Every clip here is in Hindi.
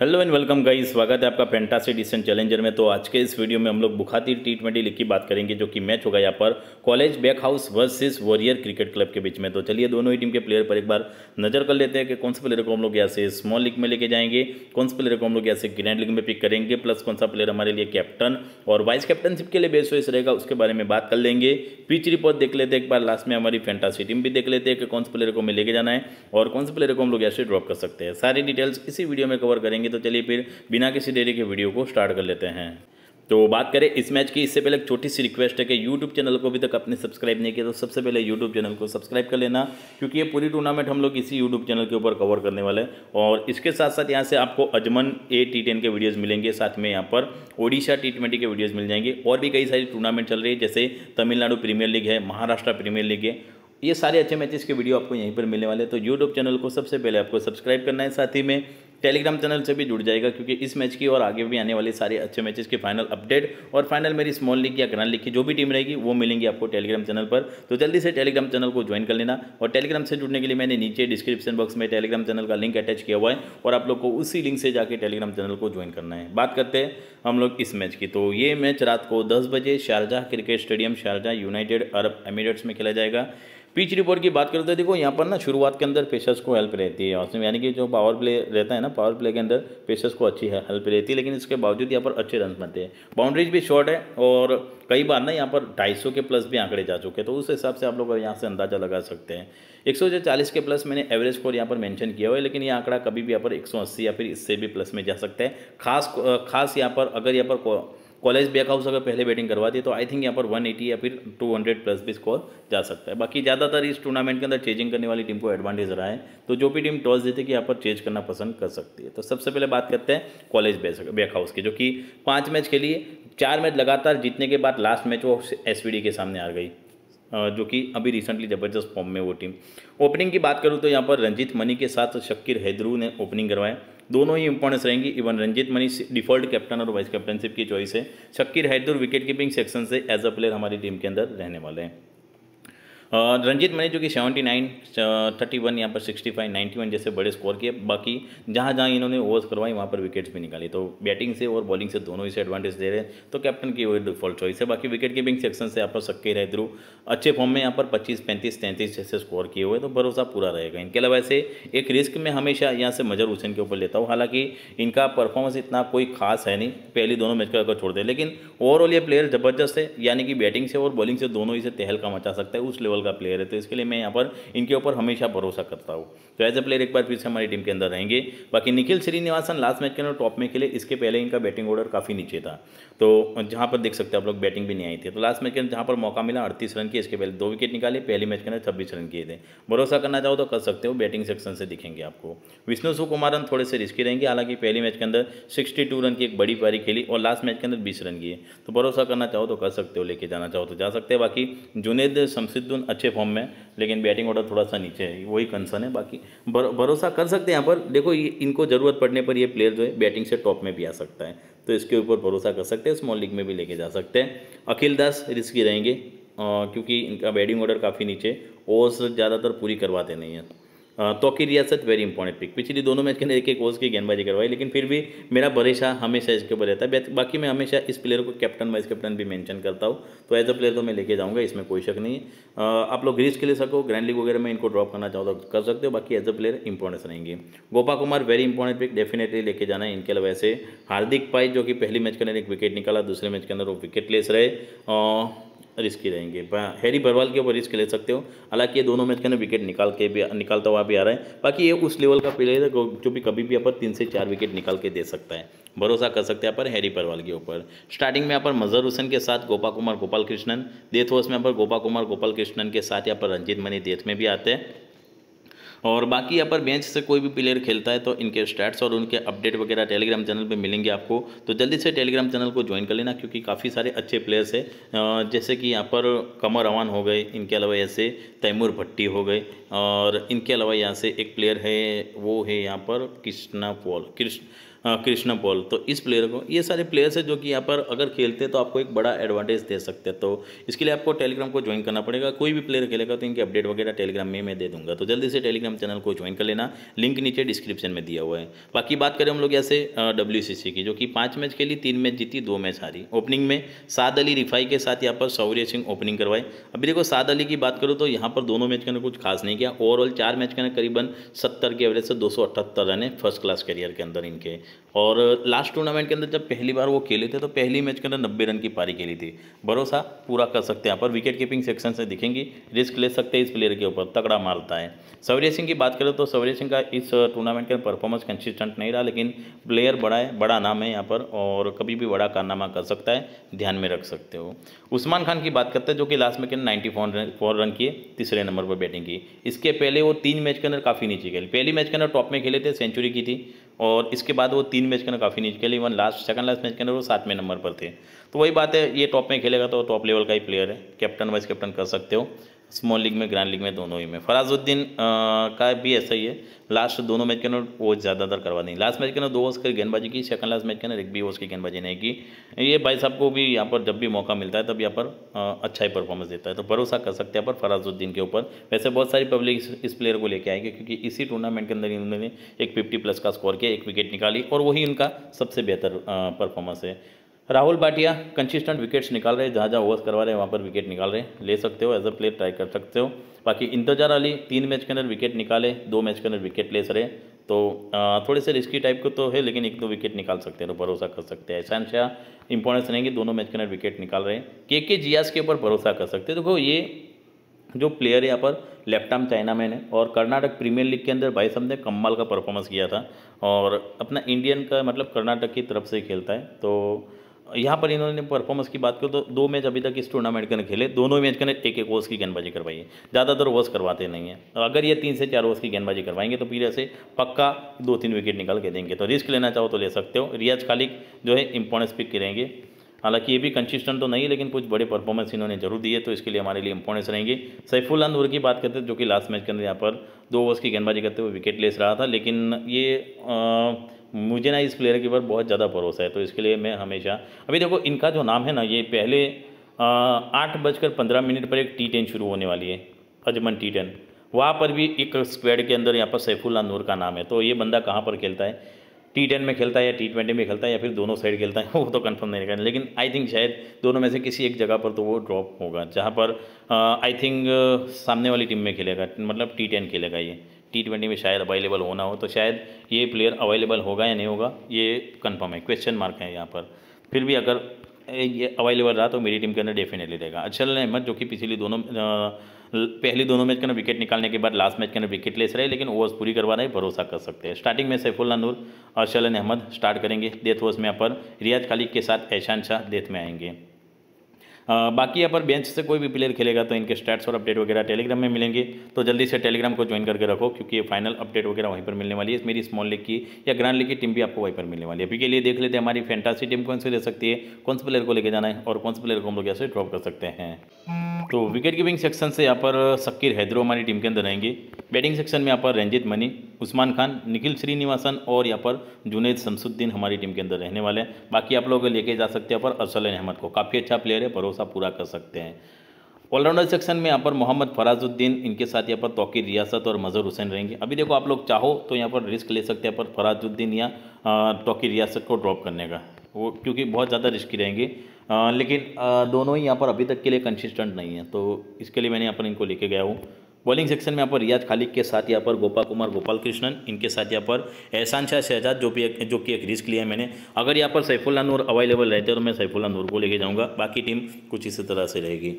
हेलो एंड वेलकम गाइस स्वागत है आपका पेंटा से डिसेंट चैलेंजर में तो आज के इस वीडियो में हम लोग बुखाती टी ट्वेंटी लीग की बात करेंगे जो कि मैच होगा यहाँ पर college back house versus warrior cricket club के बीच में तो चलिए दोनों ही टीम के प्लेयर पर एक बार नजर कर लेते हैं कि कौन से प्लेयर को हम लोग यहाँ से स्मॉल लीग में लेके जाएंगे कौन से प्लेयर को हम लोग यहाँ से ग्रैंड लीग में पिक करेंगे प्लस कौन सा प्लेयर हमारे लिए कैप्टन और वाइस कैप्टनशिप के लिए बेस्ट वेस रहेगा उसके बारे में बात कर लेंगे पिच रिपोर्ट देख लेते हैं एक बार लास्ट में हमारी फेंटासी टीम भी देख लेते हैं कि कौन से प्लेयर को हमें लेके जाना है और कौन से प्लेयर को हम लोग यहाँ से ड्रॉप कर सकते हैं सारी डिटेल्स इसी वीडियो में कवर करेंगे जाएंगी तो चलिए फिर बिना किसी देरी के वीडियो को स्टार्ट कर लेते हैं तो बात करें इस मैच की इससे पहले एक छोटी सी रिक्वेस्ट है कि यूट्यूब चैनल को अभी तक अपने सब्सक्राइब नहीं किया तो सबसे पहले यूट्यूब चैनल को सब्सक्राइब कर लेना क्योंकि ये पूरी टूर्नामेंट हम लोग इसी यूट्यूब चैनल के ऊपर कवर करने वाले हैं और इसके साथ साथ यहाँ से आपको अजमन ए टी टेन के वीडियोज़ मिलेंगे साथ में यहाँ पर ओडिशा टी ट्वेंटी के वीडियोज़ मिल जाएंगे और भी कई सारी टूर्नामेंट चल रही है जैसे तमिलनाडु प्रीमियर लीग है महाराष्ट्र प्रीमियर लीग है ये सारे अच्छे मैचेस के वीडियो आपको यहीं पर मिलने वाले हैं तो यूट्यूब चैनल को सबसे पहले आपको सब्सक्राइब करना है साथ ही में टेलीग्राम चैनल से भी जुड़ जाएगा क्योंकि इस मैच की और आगे भी आने वाले सारे अच्छे मैचेस के फाइनल अपडेट और फाइनल मेरी स्मॉल लीग या ग्रांड लीग की जो भी टीम रहेगी वो मिलेंगी आपको टेलीग्राम चैनल पर तो जल्दी से टेलीग्राम चैनल को ज्वाइन कर लेना और टेलीग्राम से जुड़ने के लिए मैंने नीचे डिस्क्रिप्शन बॉक्स में टेलीग्राम चैनल का लिंक अटैच किया हुआ है और आप लोग को उसी लिंक से जाकर टेलीग्राम चैनल को ज्वाइन करना है बात करते हैं हम लोग इस मैच की तो ये मैच रात को दस बजे Sharjah cricket stadium Sharjah United Arab Emirates में खेला जाएगा पिच रिपोर्ट की बात करते हैं तो देखो यहाँ पर ना शुरुआत के अंदर पेशर्स को हेल्प रहती है यानी कि जो पावर प्ले रहता है ना ना पावर प्ले के अंदर पेसर्स को अच्छी हेल्प रहती है लेकिन इसके बावजूद यहाँ पर अच्छे रन बनते हैं बाउंड्रीज भी शॉर्ट है और कई बार ना यहाँ पर 250 के प्लस भी आंकड़े जा चुके हैं तो उस हिसाब से आप लोग यहाँ से अंदाजा लगा सकते हैं एक के प्लस मैंने एवरेज स्कोर यहाँ पर मैंशन किया हुआ है लेकिन ये आंकड़ा कभी भी यहाँ पर एक या फिर इससे भी प्लस में जा सकते हैं खास खास यहाँ पर अगर यहाँ पर कॉलेज बैकहाउस अगर पहले बैटिंग करवा दी तो आई थिंक यहाँ पर 180 या फिर 200 प्लस भी स्कोर जा सकता है बाकी ज़्यादातर इस टूर्नामेंट के अंदर चेजिंग करने वाली टीम को एडवांटेज रहा है तो जो भी टीम टॉस जीती कि यहाँ पर चेज करना पसंद कर सकती है तो सबसे पहले बात करते हैं कॉलेज बैकहाउस की जो कि पाँच मैच खेली चार मैच लगातार जीतने के बाद लास्ट मैच वो एस के सामने आ गई जो कि अभी रिसेंटली ज़बरदस्त फॉर्म में वो टीम ओपनिंग की बात करूँ तो यहाँ पर रंजीत मनी के साथ शक्कीर हैदरू ने ओपनिंग करवाया दोनों ही इंपॉर्टेंस रहेंगी even Ranjith Mani default captain और वाइस कैप्टनशिप की चॉइस है Shakir Haider wicket keeping section से एज अ प्लेयर हमारी टीम के अंदर रहने वाले हैं रंजीत जो कि सेवेंटी नाइन थर्टी वन यहाँ पर सिक्सटी फाइव नाइन्टी वन जैसे बड़े स्कोर किए बाकी जहाँ जहाँ इन्होंने ओवर्स करवाई वहाँ पर विकेट्स भी निकाली तो बैटिंग से और बॉलिंग से दोनों ही से एडवांटेज दे रहे हैं तो कैप्टन की वही डिफॉल्ट चॉइस है बाकी विकेट कीपिंग सेक्शन से यहाँ पर सक्के रहे थ्रू अच्छे फॉर्म में यहाँ पर पच्चीस पैंतीस तैंतीस जैसे स्कोर किए हुए तो भरोसा पूरा रहेगा इनके अलावा ऐसे एक रिस्क में हमेशा यहाँ से मजर हुसैन के ऊपर लेता हूँ हालांकि इनका परफॉर्मेंस इतना कोई खास है नहीं पहली दोनों मैच का अगर छोड़ दे लेकिन ओवरऑल ये प्लेयर जबरदस्त है यानी कि बैटिंग से और बॉलिंग से दोनों ही से तहलका मचा सकता है उस लेवल लेवल का प्लेयर है तो इसके लिए मैं यहाँ पर इनके ऊपर हमेशा भरोसा करता हूँ तो एज ए प्लेयर एक बार फिर से हमारी टीम के अंदर रहेंगे बाकी निखिल श्रीनिवासन लास्ट मैच के अंदर टॉप में खेले इसके पहले इनका बैटिंग ऑर्डर काफ़ी नीचे था तो जहाँ पर देख सकते हैं आप लोग बैटिंग भी नहीं आई थी तो लास्ट मैच के अंदर जहाँ पर मौका मिला अड़तीस रन की इसके पहले दो विकेट निकाले पहले मैच के अंदर छब्बीस रन किए थे भरोसा करना चाहो तो कर सकते हो बैटिंग सेक्शन से दिखेंगे आपको विष्णु सुकुमारन थोड़े से रिस्की रहेंगे हालांकि पहले मैच के अंदर सिक्सटी टू रन की एक बड़ी पारी खेली और लास्ट मैच के अंदर बीस रन किए तो भरोसा करना चाहो तो कर सकते हो लेके जाना चाहो तो जा सकते हैं बाकी जुनेद शमसिद्दुन अच्छे फॉर्म में लेकिन बैटिंग ऑर्डर थोड़ा सा नीचे है वही कंसर्न है बाकी भरोसा कर सकते हैं यहाँ पर देखो इनको ज़रूरत पड़ने पर ये प्लेयर जो है बैटिंग से टॉप में भी आ सकता है तो इसके ऊपर भरोसा कर सकते हैं स्मॉल लीग में भी लेके जा सकते हैं अखिल दास रिस्की रहेंगे क्योंकि इनका बैटिंग ऑर्डर काफ़ी नीचे ओवर्स ज़्यादातर पूरी करवाते नहीं हैं तो की रियासत वेरी इंपॉर्टेंट पिक पिछली दोनों मैच के अंदर एक एक ओवर्स की गेंदबाजी करवाई लेकिन फिर भी मेरा भरोसा हमेशा इसके ऊपर रहता है बाकी मैं हमेशा इस प्लेयर को कैप्टन वाइस कैप्टन भी मेंशन करता हूँ तो एज अ प्लेयर तो मैं लेके जाऊँगा इसमें कोई शक नहीं है आप लोग ग्रीस लिए सको ग्रैंड लीग वगैरह में इनको ड्रॉप करना चाहता तो कर सकते हो बाकी एज अ प्लेयर इंपॉर्टेंस रहेंगे Gopa Kumar very important pick definitely लेके जाना है इनके अलावा ऐसे हार्दिक पाई जो कि पहली मैच के अंदर एक विकेट निकाला दूसरे मैच के अंदर वो विकेट लेस रहे uh, रिस्की रहेंगे हैरी बरवाल के ऊपर रिस्क ले सकते हो हालांकि ये दोनों मैच के ना विकेट निकाल के भी निकालता हुआ भी आ रहा है बाकी ये उस लेवल का प्लेयर है जो भी कभी भी यहाँ पर तीन से चार विकेट निकाल के दे सकता है भरोसा कर सकते हैं पर हैरी परवाल के ऊपर स्टार्टिंग में यहाँ पर मजहर हुसैन के साथ गोपा कुमार गोपाल कृष्णन डेथ ओवर्स में यहाँ पर गोपा कुमार गोपाल कृष्णन के साथ यहाँ पर रंजीत मनी डेथ में भी आते हैं और बाकी यहाँ पर बेंच से कोई भी प्लेयर खेलता है तो इनके स्टैट्स और उनके अपडेट वगैरह टेलीग्राम चैनल पर मिलेंगे आपको तो जल्दी से टेलीग्राम चैनल को ज्वाइन कर लेना क्योंकि काफ़ी सारे अच्छे प्लेयर्स हैं जैसे कि यहाँ पर कमर अवान हो गए इनके अलावा ऐसे तैमूर भट्टी हो गए और इनके अलावा यहाँ से एक प्लेयर है वो है यहाँ पर कृष्णा पॉल कृष्ण हाँ, कृष्ण पॉल तो इस प्लेयर को ये सारे प्लेयर्स हैं जो कि यहाँ पर अगर खेलते हैं तो आपको एक बड़ा एडवांटेज दे सकते हैं तो इसके लिए आपको टेलीग्राम को ज्वाइन करना पड़ेगा कोई भी प्लेयर खेलेगा तो इनके अपडेट वगैरह टेलीग्राम में मैं दे दूंगा तो जल्दी से टेलीग्राम चैनल को ज्वाइन कर लेना लिंक नीचे डिस्क्रिप्शन में दिया हुआ है बाकी बात करें हम लोग ऐसे डब्ल्यू की जो कि पाँच मैच खेली तीन मैच जीती दो मैच हारी ओपनिंग में साद अली रिफाई के साथ यहाँ पर सौर्य सिंह ओपनिंग करवाए अभी देखो साद अली की बात करूँ तो यहाँ पर दोनों मैच के कुछ खास नहीं किया ओवरऑल चार मैच के करीबन सत्तर के एवरेज से दो रन है फर्स्ट क्लास करियर के अंदर इनके और लास्ट टूर्नामेंट के अंदर जब पहली बार वो खेले थे तो पहली मैच के अंदर नब्बे रन की पारी खेली थी भरोसा पूरा कर सकते हैं यहाँ पर विकेट कीपिंग सेक्शन से दिखेंगी रिस्क ले सकते हैं इस प्लेयर के ऊपर तगड़ा मारता है सवेरे सिंह की बात करें तो सवेरे सिंह का इस टूर्नामेंट के अंदर परफॉर्मेंस कंसिस्टेंट नहीं रहा लेकिन प्लेयर बड़ा है बड़ा नाम है यहाँ पर और कभी भी बड़ा कारनामा कर सकता है ध्यान में रख सकते हो उस्मान खान की बात करते हैं जो कि लास्ट में के नाइन्टी फोर रन किए तीसरे नंबर पर बैटिंग की इसके पहले वो तीन मैच के अंदर काफ़ी नीचे खेले पहली मैच के अंदर टॉप में खेले थे सेंचुरी की थी और इसके बाद वो तीन मैच के अंदर काफ़ी नीचे खेले even last second last match के अंदर वो सातवें नंबर पर थे तो वही बात है ये टॉप में खेलेगा तो टॉप लेवल का ही प्लेयर है कैप्टन वाइस कैप्टन कर सकते हो स्मॉल लीग में ग्रैंड लीग में दोनों ही में फराजुद्दीन का भी ऐसा ही है लास्ट दोनों मैच के अंदर वो ज़्यादातर करवा दी लास्ट मैच के अंदर दो ओवर्स की गेंदबाजी की सेकंड लास्ट मैच के अंदर एक भी ओवर्स की गेंदबाजी नहीं की ये भाई साहब को भी यहाँ पर जब भी मौका मिलता है तब यहाँ पर अच्छा ही परफॉर्मेंस देता है तो भरोसा कर सकते हैं पर फराजुद्दीन के ऊपर वैसे बहुत सारी पब्लिक इस प्लेयर को लेकर आएगी क्योंकि इसी टूर्नामेंट के अंदर इन्होंने एक फिफ्टी प्लस का स्कोर किया एक विकेट निकाली और वही उनका सबसे बेहतर परफॉर्मेंस है राहुल भाटिया कंसिस्टेंट विकेट्स निकाल रहे हैं जहाँ जहाँ ओवर्स करवा रहे हैं वहाँ पर विकेट निकाल रहे हैं ले सकते हो एज अ प्लेयर ट्राई कर सकते हो बाकी इंतजार अली तीन मैच के अंदर विकेट निकाले दो मैच के अंदर विकेट ले सरे तो थोड़े से रिस्की टाइप को तो है लेकिन एक दो विकेट निकाल सकते हैं तो भरोसा कर सकते हैं ऐसा शाह इंपॉर्टेंस रहेंगे दोनों मैच के अंदर विकेट निकाल रहे हैं के के जियास के ऊपर भरोसा कर सकते हैं देखो ये जो प्लेयर यहाँ पर लेफ्ट आर्म चाइना मैन है और कर्नाटक प्रीमियर लीग के अंदर भाई साहब ने कम्बाल का परफॉर्मेंस किया था और अपना इंडियन का मतलब कर्नाटक की तरफ से खेलता है तो यहाँ पर इन्होंने परफॉर्मेंस की बात करो तो दो मैच अभी तक इस टूर्नामेंट के खेले दोनों मैच के एक एक ओवर्स की गेंदबाजी करवाई है ज़्यादातर ओवर्स करवाते नहीं है तो अगर ये तीन से चार ओवर्स की गेंदबाजी करवाएंगे तो फिर ऐसे पक्का दो तीन विकेट निकाल के देंगे तो रिस्क लेना चाहो तो ले सकते हो रियाज खालिक जो है इम्पोर्टेंस पिक करेंगे हालांकि ये भी कंसिस्टेंट तो नहीं लेकिन कुछ बड़े परफॉर्मेंस इन्होंने जरूर दिए तो इसके लिए हमारे लिए इंपॉर्टेंस रहेंगे सैफुल अंदूर की बात करते हैं जो कि लास्ट मैच के अंदर यहाँ पर दो ओवर्स की गेंदबाजी करते हुए विकेट लेस रहा था लेकिन ये आ, मुझे ना इस प्लेयर के ऊपर बहुत ज़्यादा भरोसा है तो इसके लिए मैं हमेशा अभी देखो इनका जो नाम है ना ये पहले आठ बजकर पंद्रह मिनट पर एक टी टेन शुरू होने वाली है अजमन टी टेन वहाँ पर भी एक स्क्वेड के अंदर यहाँ पर सैफुल्ला नूर का नाम है तो ये बंदा कहाँ पर खेलता है टी टेन में खेलता है या टी ट्वेंटी में खेलता है या फिर दोनों साइड खेलता है वो तो कंफर्म नहीं करना लेकिन आई थिंक शायद दोनों में से किसी एक जगह पर तो वो ड्रॉप होगा जहाँ पर आई थिंक सामने वाली टीम में खेलेगा मतलब टी टेन खेलेगा ये टी ट्वेंटी में शायद अवेलेबल होना हो तो शायद ये प्लेयर अवेलेबल होगा या नहीं होगा ये कन्फर्म है क्वेश्चन मार्क है यहाँ पर फिर भी अगर ये अवेलेबल रहा तो मेरी टीम के अंदर डेफिनेटली रहेगा अचल अहमद जो कि पिछली दोनों पहली दोनों मैच के अंदर विकेट निकालने के बाद लास्ट मैच के अंदर विकेट लेस रहे लेकिन ओवर्स पूरी करवा रहे भरोसा कर सकते हैं स्टार्टिंग में सैफुल्ला नूर और अहमद स्टार्ट करेंगे डेथ ओवर्स में यहाँ पर रियाज खालिक के साथ ऐशान शाह डेथ में आएंगे बाकी यहाँ पर बेंच से कोई भी प्लेयर खेलेगा तो इनके स्टैट्स और अपडेट वगैरह टेलीग्राम में मिलेंगे तो जल्दी से टेलीग्राम को ज्वाइन करके रखो क्योंकि ये फाइनल अपडेट वगैरह वहीं पर मिलने वाली है मेरी स्मॉल लीग की या ग्रांड लीग की टीम भी आपको वहीं पर मिलने वाली है अभी के लिए देख लेते हैं हमारी फैंटासी टीम कौन सी ले सकती है कौन से प्लेयर को लेकर जाना है और कौन से प्लेयर को हम लोग ऐसे ड्रॉप कर सकते हैं तो विकेट कीपिंग सेक्शन से यहाँ पर सक्कीर हैदरो हमारी टीम के अंदर रहेंगे बैटिंग सेक्शन में यहाँ पर रंजित मनी उस्मान खान निखिल श्रीनिवासन और यहाँ पर जुनेद शमसुद्दीन हमारी टीम के अंदर रहने वाले हैं बाकी आप लोग लेके जा सकते हैं यहाँ पर असल अहमद को काफ़ी अच्छा प्लेयर है भरोसा पूरा कर सकते हैं ऑलराउंडर सेक्शन में यहाँ पर मोहम्मद फराजुद्दीन इनके साथ यहाँ पर तोकीर रियासत और मज़र हुसैन रहेंगे अभी देखो आप लोग चाहो तो यहाँ पर रिस्क ले सकते हैं पर फराजुद्दीन या तोकीर रियासत को ड्रॉप करने का वो क्योंकि बहुत ज़्यादा रिस्की रहेंगे लेकिन दोनों ही यहाँ पर अभी तक के लिए कंसिस्टेंट नहीं है तो इसके लिए मैंने यहाँ पर इनको लेके गया हूँ बॉलिंग सेक्शन में यहाँ पर रियाज खालिक के साथ यहाँ पर गोपाल कुमार गोपाल कृष्णन इनके साथ यहाँ पर एहसान शाह शहजाद जो भी एक जो कि एक रिस्क लिया है मैंने अगर यहाँ पर सैफुल्ला नूर अवेलेबल रहते हैं तो मैं सैफुल्ला नूर को लेके जाऊँगा बाकी टीम कुछ इसी तरह से रहेगी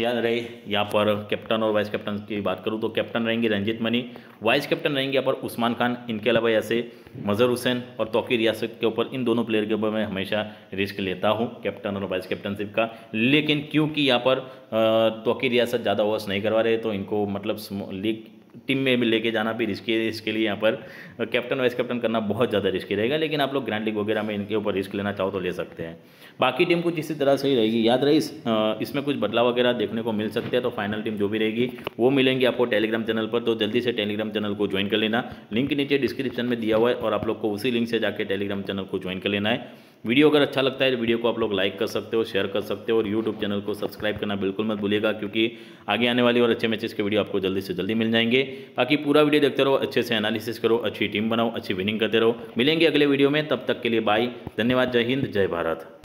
याद रहे यहाँ पर कैप्टन और वाइस कैप्टन की बात करूँ तो कैप्टन रहेंगे रंजीत मनी वाइस कैप्टन रहेंगे यहाँ पर उस्मान खान इनके अलावा ऐसे मज़हर मज़र हुसैन और तोकीर रियासत के ऊपर इन दोनों प्लेयर के ऊपर मैं हमेशा रिस्क लेता हूँ कैप्टन और वाइस कैप्टनशिप का लेकिन क्योंकि यहाँ पर तोकीर रियासत ज़्यादा ओवर्स नहीं करवा रहे तो इनको मतलब लीग टीम में भी लेके जाना भी रिस्की है इसके लिए यहाँ पर कैप्टन वाइस कैप्टन करना बहुत ज़्यादा रिस्की रहेगा लेकिन आप लोग ग्रैंड लीग वगैरह में इनके ऊपर रिस्क लेना चाहो तो ले सकते हैं बाकी टीम कुछ इसी तरह से ही रहेगी याद रही इसमें कुछ बदलाव वगैरह देखने को मिल सकते हैं तो फाइनल टीम जो भी रहेगी वो मिलेंगी आपको टेलीग्राम चैनल पर तो जल्दी से टेलीग्राम चैनल को ज्वाइन कर लेना लिंक नीचे डिस्क्रिप्शन में दिया हुआ है और आप लोग को उसी लिंक से जाकर टेलीग्राम चैनल को ज्वाइन कर लेना है वीडियो अगर अच्छा लगता है तो वीडियो को आप लोग लाइक कर सकते हो शेयर कर सकते हो और यूट्यूब चैनल को सब्सक्राइब करना बिल्कुल मत भूलिएगा क्योंकि आगे आने वाली और अच्छे मैचेस के वीडियो आपको जल्दी से जल्दी मिल जाएंगे बाकी पूरा वीडियो देखते रहो अच्छे से एनालिसिस करो अच्छी टीम बनाओ अच्छी विनिंग करते रहो मिलेंगे अगले वीडियो में तब तक के लिए बाय धन्यवाद जय हिंद जय भारत